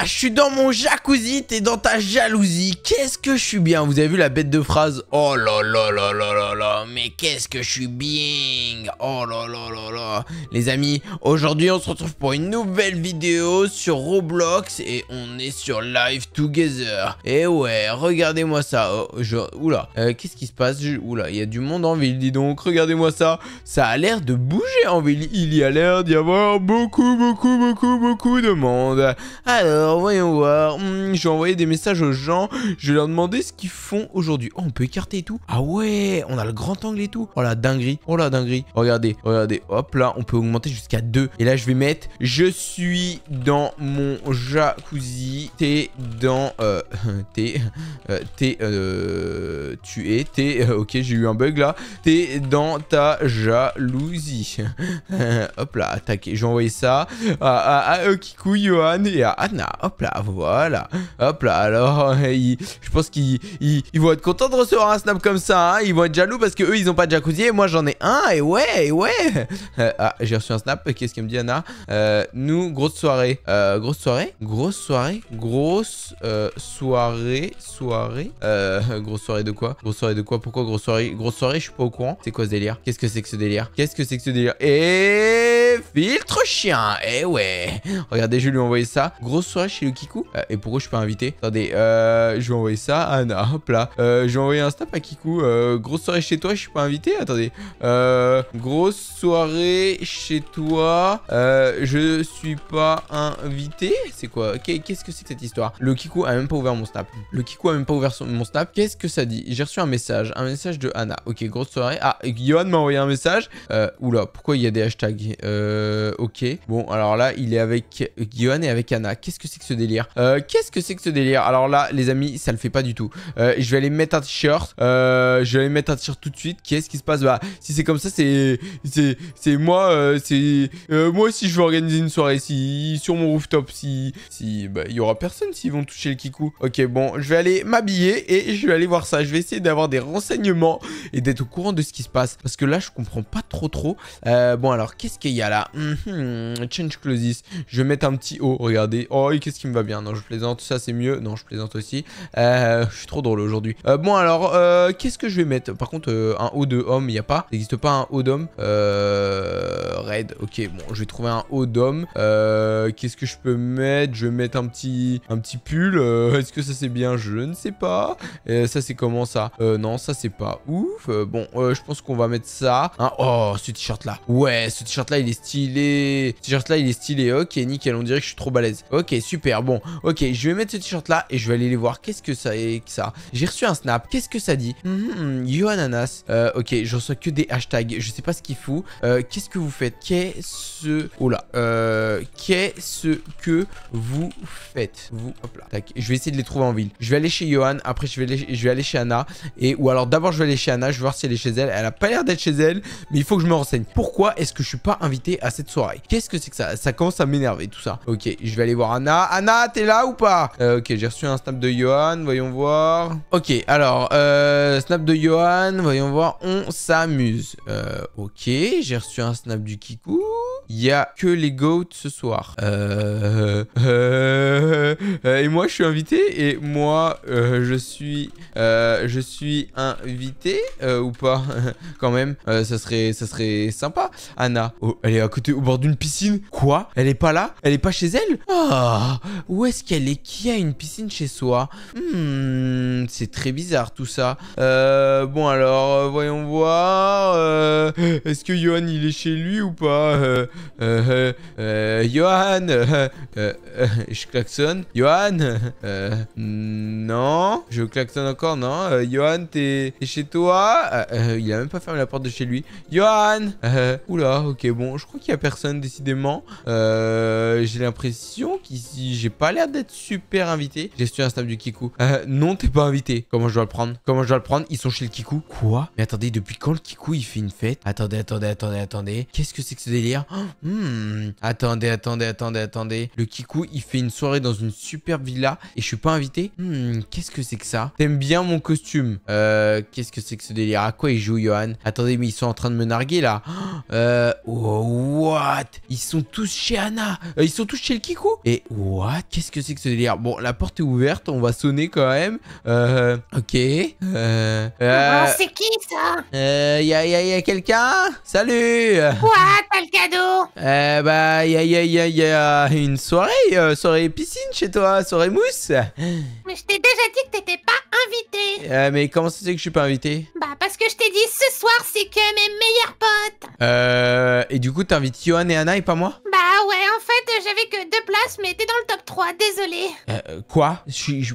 Ah, je suis dans mon jacuzzi, t'es dans ta jalousie. Qu'est-ce que je suis bien Vous avez vu la bête de phrase Oh là là là là là là, mais qu'est-ce que je suis bien Oh là là là là. Les amis, aujourd'hui on se retrouve pour une nouvelle vidéo sur Roblox et on est sur Live Together. Et eh ouais, regardez-moi ça. Oh, je... Oula, euh, qu'est-ce qui se passe Oula, il y a du monde en ville, dis donc. Regardez-moi ça. Ça a l'air de bouger en ville. Il y a l'air d'y avoir beaucoup, beaucoup, beaucoup, beaucoup de monde. Alors voyons voir. Hmm, je des messages aux gens. Je vais leur demander ce qu'ils font aujourd'hui. Oh, on peut écarter et tout. Ah ouais, on a le grand angle et tout. Oh la dinguerie. Oh la dinguerie. Regardez, regardez. Hop là, on peut augmenter jusqu'à 2. Et là, je vais mettre je suis dans mon jacuzzi. T'es dans... Euh, t'es... Euh, t'es... Euh, tu es... T'es... ok, j'ai eu un bug là. T'es dans ta jalousie. hop là, attaquer. Je vais envoyer ça à, à, à, Johan et à Anna hop là, voilà. Hop là, alors, je pense qu'ils vont être contents de recevoir un snap comme ça. Hein. Ils vont être jaloux parce que eux, ils ont pas de jacuzzi et moi, j'en ai un. Et ouais, et ouais. Euh, ah, j'ai reçu un snap. Qu'est-ce qu'elle me dit, Anna euh, Nous, euh, grosse soirée. grosse soirée Grosse soirée Grosse soirée Soirée Grosse soirée de quoi Grosse soirée de quoi Pourquoi grosse soirée Grosse soirée, je suis pas au courant. C'est quoi ce délire Qu'est-ce que c'est que ce délire Qu'est-ce que c'est que ce délire Et... Filtre chien et eh ouais Regardez, je lui ai envoyé ça. Grosse soirée chez le Kiku Et pourquoi je suis pas invité Attendez, euh, je vais envoyer ça à ah, Anna. Hop là. Euh, je vais envoyer un snap à Kiku. Euh, grosse soirée chez toi, je suis pas invité Attendez. grosse soirée chez toi. je suis pas invité C'est quoi Qu'est-ce que c'est que cette histoire Le kikou a même pas ouvert mon snap. Le kikou a même pas ouvert mon snap. Qu'est-ce que ça dit J'ai reçu un message. Un message de Anna. Ok, grosse soirée. Ah, Guillaume m'a envoyé un message. oula, pourquoi il y a des hashtags Ok. Bon, alors là, il est avec... Guillaume et avec Anna. Qu'est-ce que c'est ce délire euh, Qu'est-ce que c'est que ce délire Alors là, les amis, ça le fait pas du tout. Euh, je vais aller mettre un t-shirt. Euh, je vais aller mettre un t-shirt tout de suite. Qu'est-ce qui se passe là bah, si c'est comme ça, c'est c'est moi, c'est moi si je veux organiser une soirée, ici sur mon rooftop, si si bah, il y aura personne s'ils vont toucher le kikou. Ok, bon, je vais aller m'habiller et je vais aller voir ça. Je vais essayer d'avoir des renseignements et d'être au courant de ce qui se passe parce que là, je comprends pas trop trop. bon alors, qu'est-ce qu'il y a là mhm, Change closes. Je vais mettre un petit haut. Regardez. Oh, qu'est-ce qui me va bien Non, je plaisante, ça c'est mieux. Non, je plaisante aussi. Euh, je suis trop drôle aujourd'hui. Euh, bon, alors, euh, qu'est-ce que je vais mettre Par contre, un haut de homme, il n'y a pas. Il n'existe pas un haut d'homme. Red. ok, bon, je vais trouver un haut d'homme. qu'est-ce que je peux mettre Je vais mettre un petit, un petit pull. Est-ce que ça c'est bien Je ne sais pas. ça c'est comment ça Non, ça c'est pas ouf. bon, je pense qu'on va mettre ça. Hein? oh, ce t-shirt là. Ouais, ce t-shirt là, il est stylé. Ce t-shirt là, il est stylé. Ok, nickel, on dirait que je suis trop balèze. Ok, super super. Bon, ok, je vais mettre ce t-shirt là et je vais aller les voir. Qu'est-ce que ça est que ça J'ai reçu un snap. Qu'est-ce que ça dit mm-hmm, mm euh, ok, je reçois que des hashtags. Je sais pas ce qu'il fout. Euh, qu'est-ce que vous faites Qu'est-ce... Oh là. Euh, qu'est-ce que vous faites Vous... Hop là. Je vais essayer de les trouver en ville. Je vais aller chez Johan. Après, je vais aller, je vais aller chez Anna. Et... Ou alors, d'abord, je vais aller chez Anna. Je vais voir si elle est chez elle. Elle a pas l'air d'être chez elle. Mais il faut que je me renseigne. Pourquoi est-ce que je suis pas invité à cette soirée Qu'est-ce que c'est que ça Ça commence à m'énerver tout ça. Ok, je vais aller voir Anna. Anna. t'es là ou pas euh, Ok, j'ai reçu un snap de Johan. Voyons voir. Ok, alors, euh, snap de Johan. Voyons voir. On s'amuse. Euh, ok, j'ai reçu un snap du Kikou. Il a que les goats ce soir. Euh, euh, euh, et moi, je suis invité. Et moi, je suis, je suis invité ou pas Quand même, ça serait, ça serait sympa. Anna, oh, elle est à côté, au bord d'une piscine. Quoi Elle est pas là Elle est pas chez elle oh, Oh, où est-ce qu'elle est Qui a une piscine chez soi hmm, C'est très bizarre tout ça. Euh, bon alors, euh, voyons voir. Euh, est-ce que Johan il est chez lui ou pas euh, euh, euh Johan Je klaxonne. Johan hmm, Non. Je klaxonne encore, non. Johan, t'es chez toi Il a même pas fermé la porte de chez lui. Johan Oula, ok, bon, je crois qu'il y a personne décidément. J'ai l'impression qu'ici j'ai pas l'air d'être super invité. J'ai un snap du Kiku. Euh, non, t'es pas invité. Comment je dois le prendre Comment je dois le prendre Ils sont chez le Kiku. Quoi Mais attendez, depuis quand le Kiku il fait une fête Attendez, attendez, attendez, attendez. Qu'est-ce que c'est que ce délire oh, hmm. Attendez, attendez, attendez, attendez. Le Kiku il fait une soirée dans une superbe villa et je suis pas invité. Hmm, qu'est-ce que c'est que ça T'aimes bien mon costume Euh, qu'est-ce que c'est que ce délire À quoi il joue, Johan Attendez, mais ils sont en train de me narguer là. euh, oh, what Ils sont tous chez Anna. Euh, ils sont tous chez le Kiku. Et Qu'est-ce que c'est que ce délire Bon, la porte est ouverte, on va sonner quand même. Euh, ok. Euh, oh, euh c'est qui ça Euh, y a, y a, y a quelqu'un Salut Quoi T'as le cadeau Euh, bah, y a, y a, y a, y a une soirée, euh, soirée piscine chez toi, soirée mousse. Mais je t'ai déjà dit que t'étais pas invité. Euh, mais comment ça se que je suis pas invité Bah, parce que je t'ai dit ce soir, c'est que mes meilleurs potes. Euh, et du coup, t'invites Johan et Anna et pas moi mais t'es dans le top 3, désolé. Euh, quoi Je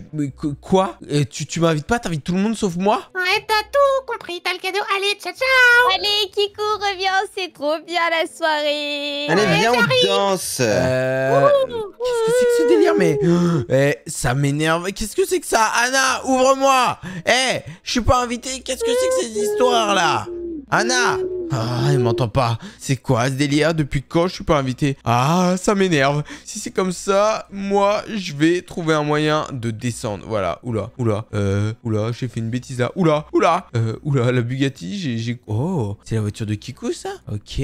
quoi euh, Tu, tu m'invites pas T'invites tout le monde sauf moi Ouais, t'as tout compris, t'as le cadeau. Allez, ciao, ciao Allez, Kiku, reviens, c'est trop bien la soirée Allez, viens, on danse euh, Qu'est-ce que c'est que ce délire, mais... Eh, ça m'énerve. Qu'est-ce que c'est que ça Anna, ouvre-moi Eh, je suis pas invité. Qu'est-ce que c'est que ces histoires, là Anna ah, m'entend pas. C'est quoi ce délire Depuis quand je suis pas invité Ah, ça m'énerve. Si c'est comme ça, moi, je vais trouver un moyen de descendre. Voilà. Oula, oula, euh, oula, j'ai fait une bêtise là. Oula, oula, euh, oula, la Bugatti, j'ai... Oh, c'est la voiture de Kiku, ça Ok.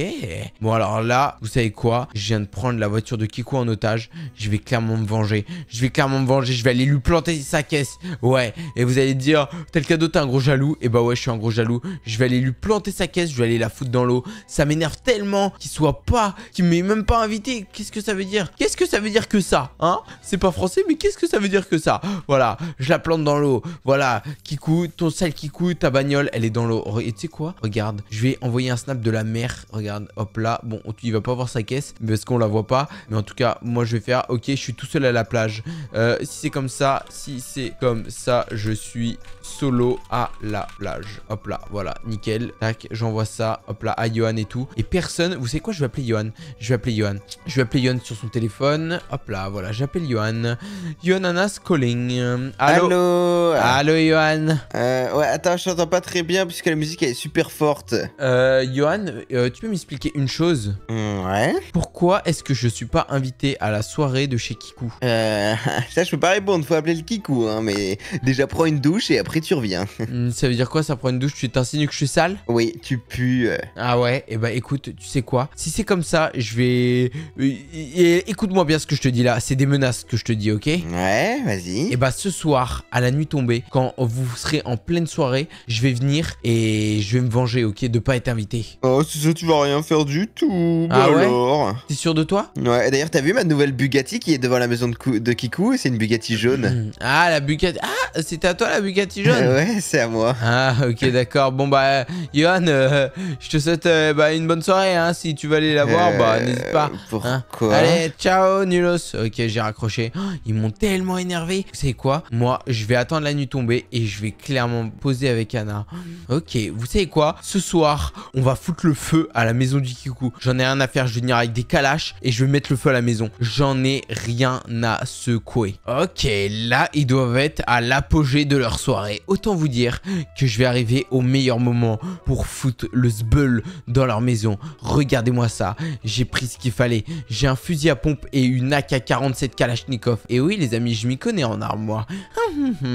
Bon, alors là, vous savez quoi Je viens de prendre la voiture de Kiku en otage. Je vais clairement me venger. Je vais clairement me venger. Je vais aller lui planter sa caisse. Ouais. Et vous allez dire, tel cadeau, t'es un gros jaloux. Et eh bah ouais, je suis un gros jaloux. Je vais aller lui planter sa caisse. Je vais aller la dans l'eau. Ça m'énerve tellement qu'il soit pas, qu'il m'est même pas invité. Qu'est-ce que ça veut dire Qu'est-ce que ça veut dire que ça Hein C'est pas français, mais qu'est-ce que ça veut dire que ça Voilà, je la plante dans l'eau. Voilà, qui coule, ton sel coûte ta bagnole, elle est dans l'eau. Et tu sais quoi Regarde, je vais envoyer un snap de la mer. Regarde, hop là. Bon, il va pas voir sa caisse parce qu'on la voit pas. Mais en tout cas, moi je vais faire, ok, je suis tout seul à la plage. Euh, si c'est comme ça, si c'est comme ça, je suis solo à la plage. Hop là, voilà, nickel. Tac, j'envoie ça. Hop là, à ah, Johan et tout. Et personne, vous savez quoi, je vais appeler Johan. Je vais appeler Johan. Je vais appeler Johan sur son téléphone. Hop là, voilà, j'appelle Johan. Johan calling. Euh, allô Allô, ah. Allô Johan euh, Ouais, attends, je t'entends pas très bien puisque la musique est super forte. Euh, Johan, euh, tu peux m'expliquer une chose Ouais Pourquoi pourquoi est-ce que je suis pas invité à la soirée de chez Kikou Euh, ça je peux pas répondre, faut appeler le Kikou, hein, mais déjà prends une douche et après tu reviens. Hmm, ça veut dire quoi ça prend une douche Tu t'insinues que je suis sale Oui, tu pues. Euh. Ah ouais, et eh bah ben, écoute, tu sais quoi Si c'est comme ça, je vais... Euh, écoute-moi bien ce que je te dis là, c'est des menaces que je te dis, ok Ouais, vas-y. Et eh bah ben, ce soir, à la nuit tombée, quand vous serez en pleine soirée, je vais venir et je vais me venger, ok, de pas être invité. Oh, si ça tu vas rien faire du tout, bah Ah ouais alors. T'es sûr de toi Ouais, d'ailleurs, t'as vu ma nouvelle Bugatti qui est devant la maison de, de Kikou C'est une Bugatti jaune. Hmm. Ah, la Bugatti. Ah, c'est à toi la Bugatti jaune Ouais, c'est à moi. Ah, ok, d'accord. Bon, bah, Johan, euh, je te souhaite euh, bah, une bonne soirée. Hein. Si tu veux aller la voir, bah, euh, n'hésite pas. Pourquoi hein. Allez, ciao, Nulos. Ok, j'ai raccroché. Oh, ils m'ont tellement énervé. Vous savez quoi Moi, je vais attendre la nuit tombée et je vais clairement poser avec Anna. Ok, vous savez quoi Ce soir, on va foutre le feu à la maison du Kikou. J'en ai rien à faire. Je vais venir avec des cas lâche et je vais mettre le feu à la maison. J'en ai rien à secouer. Ok, là, ils doivent être à l'apogée de leur soirée. Autant vous dire que je vais arriver au meilleur moment pour foutre le zbeul dans leur maison. Regardez-moi ça. J'ai pris ce qu'il fallait. J'ai un fusil à pompe et une AK-47 Kalachnikov. Et oui, les amis, je m'y connais en armoire.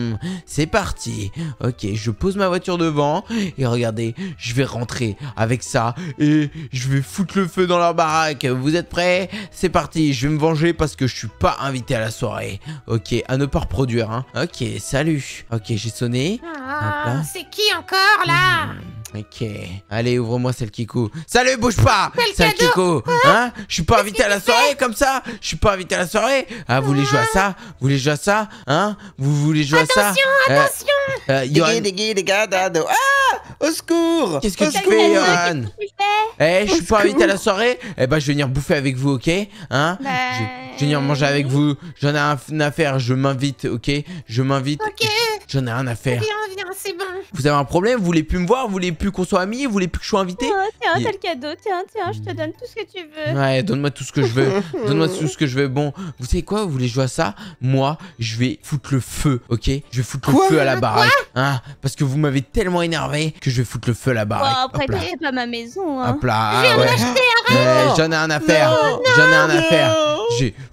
C'est parti. Ok, je pose ma voiture devant et regardez, je vais rentrer avec ça et je vais foutre le feu dans leur baraque. Vous vous êtes prêts C'est parti, je vais me venger parce que je suis pas invité à la soirée. Ok, à ne pas reproduire, hein. Ok, salut. Ok, j'ai sonné. Ah, c'est qui encore, là hmm, Ok. Allez, ouvre-moi celle qui coud. Salut, bouge pas Celle qui coud. Hein? hein Je suis pas invité à la soirée comme ça Je suis pas invité à la soirée Ah, vous voulez jouer à ça Vous voulez jouer à ça Hein Vous voulez jouer à ça Attention, euh, attention Yohan... Euh, ah Au secours Qu'est-ce que tu fais, Yohan eh, je suis pas invité à la soirée Eh bah, je vais venir bouffer avec vous, ok Hein bah, je, vais venir manger avec vous. J'en ai rien affaire. je m'invite, ok Je m'invite. Ok. J'en ai un affaire. Viens, viens, c'est bon. Vous avez un problème Vous voulez plus me voir Vous voulez plus qu'on soit amis Vous voulez plus que je sois invité oh, Tiens, Tiens, le cadeau. Tiens, tiens, je te donne tout ce que tu veux. Ouais, donne-moi tout ce que je veux. donne-moi tout ce que je veux. Bon, vous savez quoi Vous voulez jouer à ça Moi, je vais foutre le feu, ok Je vais foutre le feu à la baraque. Hein Parce que vous m'avez tellement énervé que je vais foutre le feu à la baraque. après, pas ma maison moi. Hop là, acheté ouais. J'en ai un affaire. J'en ai un affaire.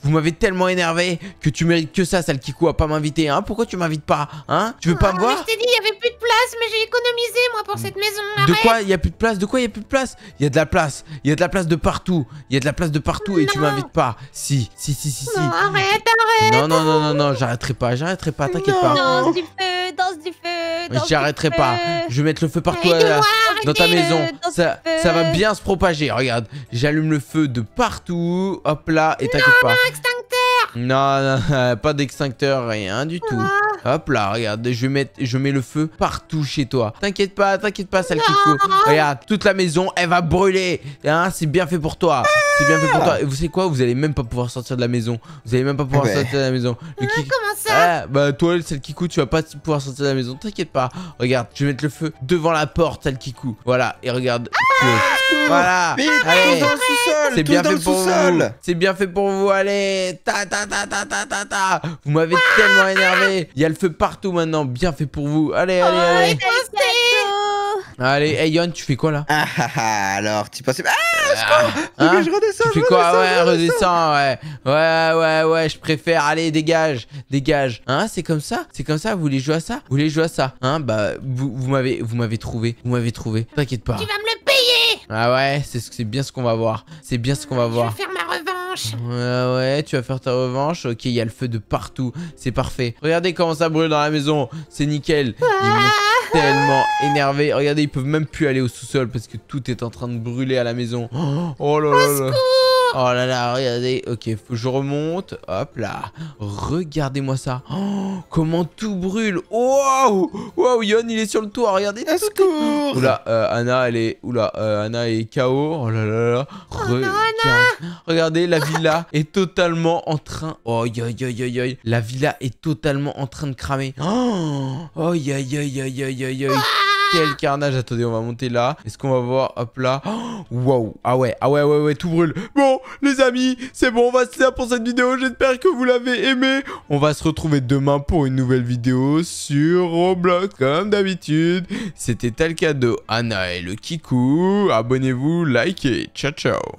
Vous m'avez tellement énervé que tu mérites que ça, sale Kikou, à pas m'inviter, hein Pourquoi tu m'invites pas, hein Tu veux pas me ah, voir Je t'ai dit, il y avait plus de place, mais j'ai économisé, moi, pour cette maison. Arrête. De quoi Il y a plus de place De quoi il y a plus de place Il y a de la place. Il y a de la place de partout. Il y a de la place de partout et tu m'invites pas. Si, si, si, si, si. Non, arrête, arrête. Non, non, non, non, non, j'arrêterai pas, j'arrêterai pas, t'inquiète pas. Danse du feu, danse du feu. Je j'arrêterai pas. Je vais mettre le feu partout euh, dans ta maison. Ça, ça va bien se propager. Regarde, j'allume le feu de partout. Hop là, et t'inquiète oh, Max, Non, euh, pas d'extincteur, rien du tout. Ah. Hop là, regarde, je, vais je mets le feu partout chez toi. T'inquiète pas, t'inquiète pas, sale Kiko. Ah. Regarde, toute la maison, elle va brûler. Hein, c'est bien fait pour toi. C'est bien fait pour toi. Et vous savez quoi Vous allez même pas pouvoir sortir de la maison. Vous allez même pas pouvoir eh ben. sortir de la maison. Ah, comment ça Bah toi, celle Kikou, tu vas pas pouvoir sortir de la maison. T'inquiète pas. Regarde, je vais mettre le feu devant la porte, celle Kikou. Voilà, et regarde. voilà. C'est bien fait pour vous. C'est bien fait pour vous. Allez, ta vous m'avez tellement énervé Il y a le feu partout maintenant, bien fait pour vous Allez, allez, oh, allez Allez, hey Yon, tu fais quoi là ah, ah, ah, alors, tu pensais... Ah, je, crois, hein? je redescends, Tu fais quoi Ouais, redescends, ouais. Ouais, ouais, ouais, je préfère. Allez, dégage, dégage. Hein, c'est comme ça C'est comme ça Vous voulez jouer à ça Vous voulez jouer à ça Hein, bah, vous, m'avez vous m'avez trouvé. Vous m'avez trouvé. T'inquiète pas. Tu vas me le payer Ah ouais, c'est bien ce qu'on va voir. C'est bien ce qu'on va voir. Ouais, ouais, tu vas faire ta revanche. Ok, il y a le feu de partout. C'est parfait. Regardez comment ça brûle dans la maison. C'est nickel. Ils ah. tellement énervé. Regardez, ils peuvent même plus aller au sous-sol parce que tout est en train de brûler à la maison. Oh, oh là là là. Oh là là, regardez. Ok, je remonte. Hop là. Regardez-moi ça. Oh, comment tout brûle. Waouh Waouh, Yon, il est sur le toit. Regardez. Tout secours Oula, euh, Anna, elle est... Oula, euh, Anna est KO. Oh là là là. Oh regardez. regardez, la villa est totalement en train... Oh, yo, yo, yo, yo. La villa est totalement en train de cramer. Oh, oh yo, yo, yo, yo, yo, ah quel carnage Attendez, on va monter là. Est-ce qu'on va voir Hop là. Oh, waouh wow. Ah ouais, ah ouais, ouais, ouais, tout brûle. Bon, les amis, c'est bon, on va se faire pour cette vidéo. J'espère que vous l'avez aimé. On va se retrouver demain pour une nouvelle vidéo sur Roblox, comme d'habitude. C'était Talcado, Anna et le Kiku. Abonnez-vous, likez. Ciao, ciao.